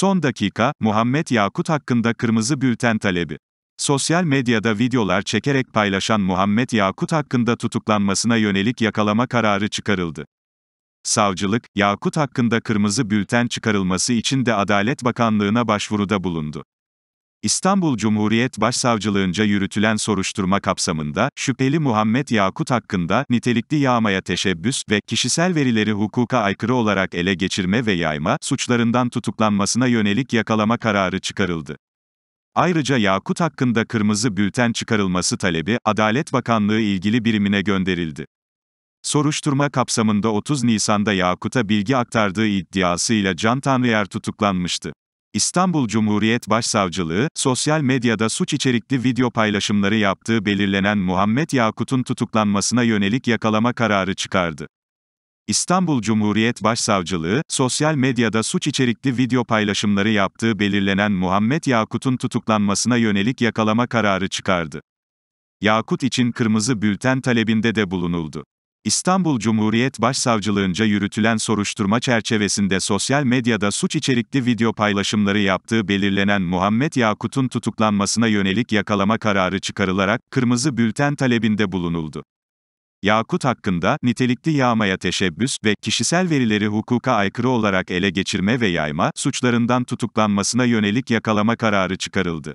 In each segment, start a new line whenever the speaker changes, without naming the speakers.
Son dakika, Muhammed Yakut hakkında kırmızı bülten talebi. Sosyal medyada videolar çekerek paylaşan Muhammed Yakut hakkında tutuklanmasına yönelik yakalama kararı çıkarıldı. Savcılık, Yakut hakkında kırmızı bülten çıkarılması için de Adalet Bakanlığı'na başvuruda bulundu. İstanbul Cumhuriyet Başsavcılığınca yürütülen soruşturma kapsamında, şüpheli Muhammed Yakut hakkında, nitelikli yağmaya teşebbüs ve kişisel verileri hukuka aykırı olarak ele geçirme ve yayma, suçlarından tutuklanmasına yönelik yakalama kararı çıkarıldı. Ayrıca Yakut hakkında kırmızı bülten çıkarılması talebi, Adalet Bakanlığı ilgili birimine gönderildi. Soruşturma kapsamında 30 Nisan'da Yakut'a bilgi aktardığı iddiasıyla Can Tanrıyer tutuklanmıştı. İstanbul Cumhuriyet Başsavcılığı, sosyal medyada suç içerikli video paylaşımları yaptığı belirlenen Muhammed Yakut'un tutuklanmasına yönelik yakalama kararı çıkardı. İstanbul Cumhuriyet Başsavcılığı, sosyal medyada suç içerikli video paylaşımları yaptığı belirlenen Muhammed Yakut'un tutuklanmasına yönelik yakalama kararı çıkardı. Yakut için kırmızı bülten talebinde de bulunuldu. İstanbul Cumhuriyet Başsavcılığınca yürütülen soruşturma çerçevesinde sosyal medyada suç içerikli video paylaşımları yaptığı belirlenen Muhammed Yakut'un tutuklanmasına yönelik yakalama kararı çıkarılarak kırmızı bülten talebinde bulunuldu. Yakut hakkında nitelikli yağmaya teşebbüs ve kişisel verileri hukuka aykırı olarak ele geçirme ve yayma suçlarından tutuklanmasına yönelik yakalama kararı çıkarıldı.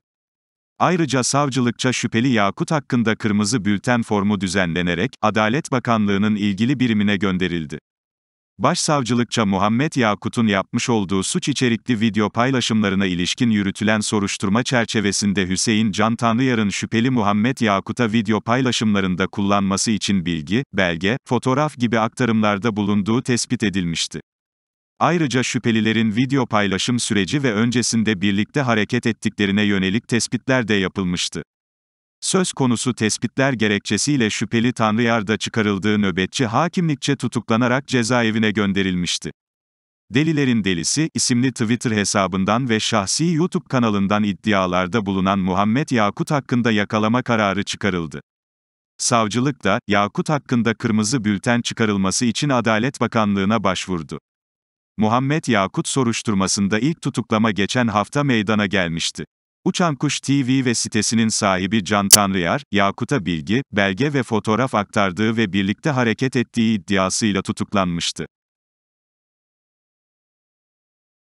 Ayrıca savcılıkça şüpheli Yakut hakkında kırmızı bülten formu düzenlenerek Adalet Bakanlığı'nın ilgili birimine gönderildi. Başsavcılıkça Muhammed Yakut'un yapmış olduğu suç içerikli video paylaşımlarına ilişkin yürütülen soruşturma çerçevesinde Hüseyin Can Tanrıyar'ın şüpheli Muhammed Yakut'a video paylaşımlarında kullanması için bilgi, belge, fotoğraf gibi aktarımlarda bulunduğu tespit edilmişti. Ayrıca şüphelilerin video paylaşım süreci ve öncesinde birlikte hareket ettiklerine yönelik tespitler de yapılmıştı. Söz konusu tespitler gerekçesiyle şüpheli Tanrıyar'da çıkarıldığı nöbetçi hakimlikçe tutuklanarak cezaevine gönderilmişti. Delilerin Delisi isimli Twitter hesabından ve şahsi YouTube kanalından iddialarda bulunan Muhammed Yakut hakkında yakalama kararı çıkarıldı. Savcılık da Yakut hakkında kırmızı bülten çıkarılması için Adalet Bakanlığına başvurdu. Muhammed Yakut soruşturmasında ilk tutuklama geçen hafta meydana gelmişti. Uçan Kuş TV ve sitesinin sahibi Can Tanrıyar, Yakut'a bilgi, belge ve fotoğraf aktardığı ve birlikte hareket ettiği iddiasıyla tutuklanmıştı.